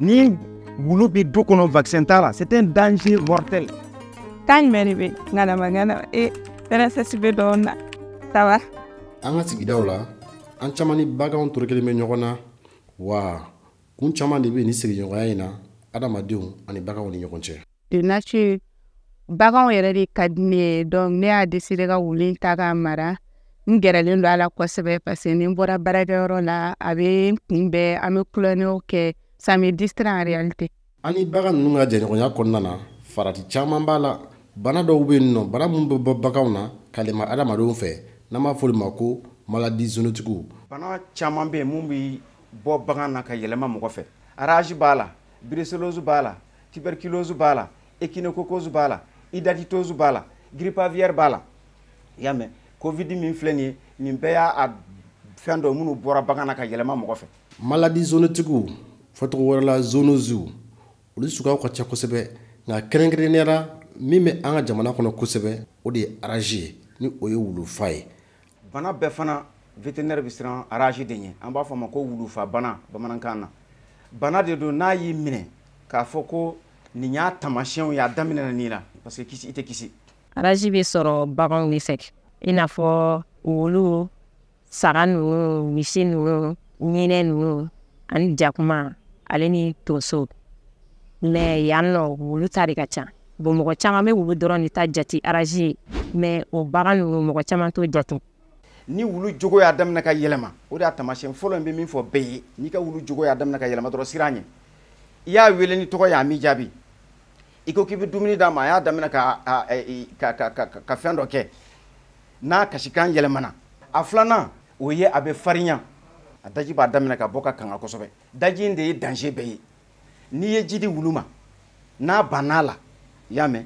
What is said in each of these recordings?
ni wulu bɛ du kɔnɔ vaccin t'a la c'est un danger mortel taa jumɛn de bɛ ŋanama ŋanama e rss bɛ dɔw na ça va an ka sigidaw la an caman ni baganw toro bɛ ɲɔgɔn na wa kun caman de bɛ nin sigiɲɔgɔnya in na adamadenw ani baganw ni ɲɔgɔn cɛ de nature baganw yɛrɛ de ka di ne ye donc ne y'a décidé ka wulu in ta k'a mara n gɛrɛlen don a la kosɛbɛ ni n bɔra baarakɛyɔrɔ la a bɛ n ça me distrait en réalité ani bagan nunu ka jɛɲɔgɔnya kɔnɔna na farati caaman b'a la bana dɔw be yen nɔ bana min be bɔ baganw na ka lema adamadenw fɛ n'an b'a fɔli ma ko maladi zonotigiw bana caaman be yen mun be bɔ bagan na ka yɛlɛma mɔgɔ fɛ arazi b'a la biriselozu b'a la tuberculozu b'a la ekinokokozu b'a la idatitozu b'a la gripe aviaire b'a la y'a mɛn covid min filɛ nin ye nin bɛɛ y'a fɛn dɔ minnu bɔra bagan na ka yɛlɛma mɔgɔ fɛ maladi zonotigiw fɔcogo wɛrɛ la zonoziw olu suguyaw ka ca kosɛbɛ nka kɛrɛnkɛrɛnnenya la min bɛ an ka jamana kɔnɔ kosɛbɛ o de ye arazi ye ni o ye wulufa ye bana bɛɛ fana veterinɛri bɛ siran arazi de ɲɛ an b'a fɔ a ma ko wulufa bana bamanankan na bana de don n'a y'i minɛ k'a fɔ ko nin y'a tamasiyɛnw y'a daminɛ na nin la parce que kisi i tɛ kisi arazi bɛ sɔrɔ baganw de fɛ i n'a fɔ wulu saga ninnu misi ninnu ɲinɛ ninnu ani jakuma ale ni tonso mɛ yan nɔ wulu ta de ka ca bon mɔgɔ caman bɛ wulu dɔrɔn de ta jate arazi ye mɛ o bagan ninnu mɔgɔ caman t'o jate. ni wulu jogo y'a daminɛ ka yɛlɛma o de y'a taamasiyɛn fɔlɔ in bɛ min fɔ bɛɛ ye n'i ka wulu jogo y'a daminɛ ka yɛlɛma dɔrɔn sira ɲɛ i y'a wele ni tɔgɔ ye a m'i jaabi i ko k'i bɛ dumuni d'a ma a y'a daminɛ ka ka ka ka ka fɛn dɔ kɛ n'a kasikan yɛlɛmana a filanan o ye a bɛ farinya a daji b'a daminɛ ka bɔ ka kanga kosɛbɛ daji in de ye danger bɛɛ ye n'i ye ji di wulu ma n'a bann'a la i y'a mɛn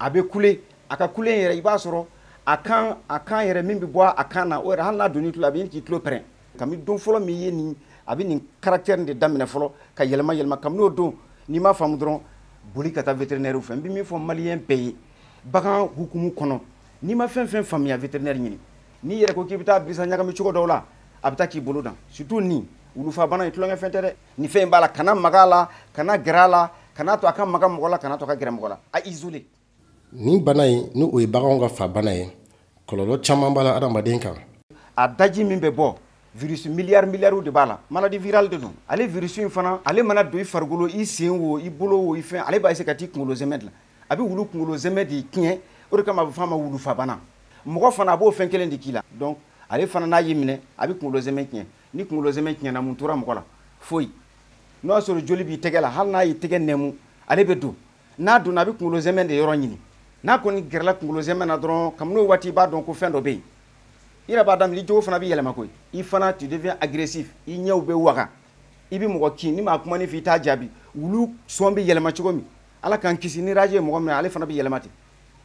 a bɛ kule a ka kule in yɛrɛ i b'a sɔrɔ a kan a kan yɛrɛ min bɛ bɔ a kan na o yɛrɛ hali n'a donn'i tulo a bɛ k'i tulo pɛrɛn kabini don fɔlɔ min ye nin a bɛ nin caractère in de daminɛ fɔlɔ ka yɛlɛma yɛlɛma kabini o don n'i ma faamu dɔrɔn boli ka taa vétérinaire fɛ n bɛ min fɔ maliyɛn bɛɛ ye bagan hukumu kɔnɔ n'i ma fɛn fɛn faamuya vétérinaire ɲini n'i yɛrɛ ko k'i bɛ taa bisa ɲagami cogo dɔw la a bɛ taa k'i bolo dan surtout nin wulufa bana ye tulonkɛ fɛn tɛ dɛ nin fɛn in b'a la kana maga a la kana gɛrɛ a la kana to a ka maga mɔgɔ la kana to a ka gɛrɛ mɔgɔ la a isolé nin bana in ni o ye baganw ka fa bana ye kɔlɔlɔ caman b'a la adamaden kan a daji min bɛ bɔ virus miliyari miliyariw de b'a la maladi viral de don ale virus in fana ale mana don i farikolo i sen wo i bolo wo i fɛn ale b'a ese ka t'i kunkolo zɛmɛ dilan a bɛ wulu kunkolo zɛmɛ de tiɲɛ o de kama a bɛ f'a ma wulufa bana mɔgɔ fana a b'o fɛn kelen de k'i la donc ale fana n'a y'i minɛ a bɛ kunkolo zɛmɛ tiɲɛ ni kunkolo zɛmɛ tiɲɛna mun tora mɔgɔ la foyi n'o y'a sɔrɔ joli b'i tɛgɛ la hali n'a y'i tɛgɛ nɛmu ale bɛ don n'a donna a bɛ kunkolo zɛmɛ de yɔrɔ ɲini n'a kɔni gɛrɛla kunkolo zɛmɛ na dɔrɔn kabini o waati i b'a dɔn ko fɛn dɔ bɛ yen i yɛrɛ b'a daminɛ i jogo fana bɛ yɛlɛma koyi i fana tu deviens agressif i ɲɛw bɛ waga i bɛ mɔgɔ kin ni maa kuma ni fɛ i t'a jaabi wulu sɔn bɛ yɛlɛma cogo min ala k'an kisi ni raje ye mɔgɔ min ale fana bɛ yɛlɛma ten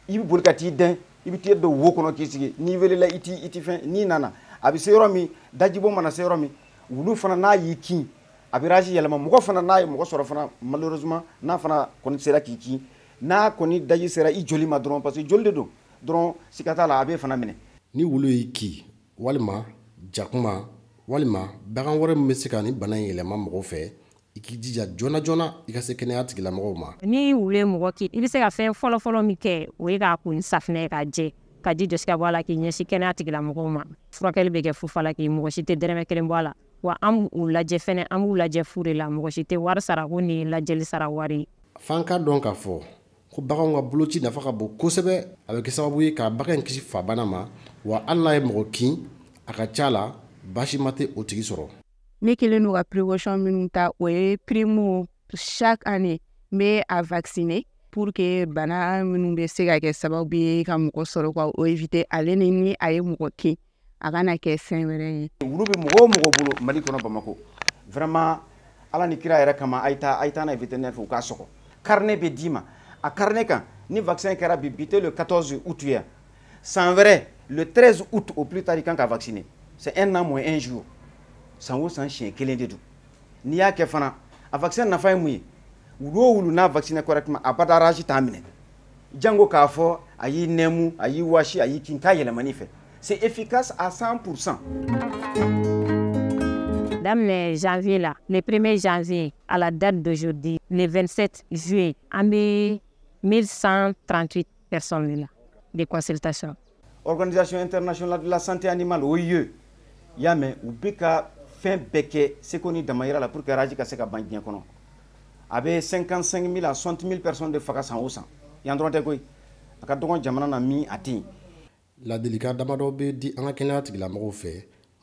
i bɛ boli ka t'i dɛn i bi t'i don wo kɔnɔ k'i sigi n'i welela i ti i ti fɛn n'i nana a bɛ se yɔrɔ min dajibo mana se yɔrɔ min wulu fana n'a y'i kin a bɛ razi yɛlɛma mɔgɔ fana n'a ye mɔgɔ sɔrɔ fana malheureusement n'a fana kɔni sera k'i kin n'a kɔni daji sera i joli ma dɔrɔn parce que joli de don dɔrɔn siga t'a la a b'e fana minɛ. ni wulu y'i kin walima jakuma walima bagan wɛrɛ min bɛ se ka nin bana in yɛlɛma mɔgɔ fɛ i k'i jija joona joona i ka se kɛnɛya tigilamɔgɔw ma ni wulu ye mɔgɔ ki i be se ka fɛn fɔlɔfɔlɔ min kɛ o ye k'a kun safinɛ ka jɛ ka ji jɔsi ka bɔ a la k'i ɲɛsi kɛnɛya tigilamɔgɔw ma furakɛli be kɛ fufa la k'i mɔgɔ si tɛ dɛrɛmɛ kelen bɔ a la wa an b'u lajɛ fɛnɛ an b'u lajɛ fu de la mɔgɔ si tɛ wari sara ko ni lajɛli sara wari f'an ka dɔn k'a fɔ ko baganw ka boloci nafa ka bon kosɛbɛ a bɛ kɛ sababu ye ka bagan kisi fabana ma wa hali n'a ye mɔgɔ kin a ka ca la baasi ma tɛ o tigi sɔrɔ ne kɛlen do ka précaution nous ta o primo chaque année mais à vacciner pour que bana nous bɛ se ka ça va bien comme on sɔrɔ ka o éviter ale ni ni a mourir à kin a kana kɛ fɛn wɛrɛ ye. wulu bɛ mɔgɔ o mɔgɔ bolo mali vraiment ala ni kira yɛrɛ kama a ye a ye taa n'a ye vétérinaire fɛ u k'a carnet bɛ d'i ma carnet quand ni vaccin kɛra bi le 14 août hier yan vrai le 13 août au plus tard quand kan ka vacciner c'est un an moins un jour san o san siɲɛ kelen de don n'i y'a kɛ fana a vaccin nafa ye mun ye wulu o wulu n'a vacciné correctement a bada rage t'a minɛ jango k'a fɔ a y'i nɛmu a y'i wasi a y'i kin t'a yɛlɛmani fɛ c'est efficace à 100% daminɛ janvier la le 1er janvier à la date d'aujourd'hui le 27 juillet an bɛ 1138 personnes de la de consultation organisation internationale de la santé animale oye ye y'a mɛn u bɛ ka fɛn bɛɛ kɛ seko ni damayira la pour que araji ka se ka ban diɲɛ kɔnɔ a bɛ 55 mille à 60 mille personnes de faga san o san yan dɔrɔn tɛ koyi a ka dɔgɔn jamana na min a tɛ yen ladilikan damadɔ bɛ di an ka kɛnɛya tigilamɔgɔw fɛ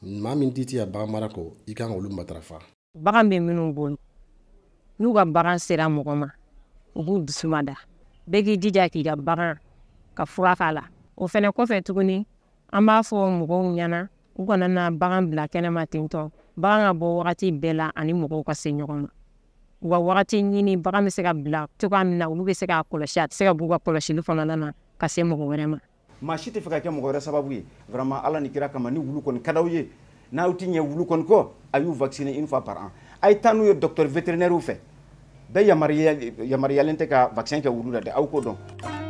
maa min ti tiya bagan mara kɔ i kan k'olu matarafa bagan bɛ minnu bolo n'u ka bagan sera mɔgɔ ma u b'u dusuma da bɛɛ k'i jija k'i ka bagan ka fura k'a la o fɛnɛ kɔfɛ tuguni an b'a fɔ mɔgɔw ɲɛna u kana na bagan bila kɛnɛma tentɔ bagan ka bɔ wagati bɛɛ la ani mɔgɔw ka se ɲɔgɔn ma u ka wagati ɲini bagan bɛ se ka bila cogoya min na olu bɛ se k'a kɔlɔsi a tɛ se ka b'u ka kɔlɔsili fana na ka se mɔgɔ wɛrɛ ma maa si tɛ fɛ ka kɛ mɔgɔ wɛrɛ sababu ye vraiment ala ni kira kama ni wulu kɔni ka d'aw ye n'aw tɛ ɲɛ wulu kɔni kɔ a y'u vacciner une fois par an a ye taa n'u ye docteur vétérinaire fɛ bɛɛ yamaruyalen tɛ ka vaccin kɛ wulu la dɛ aw ko dɔn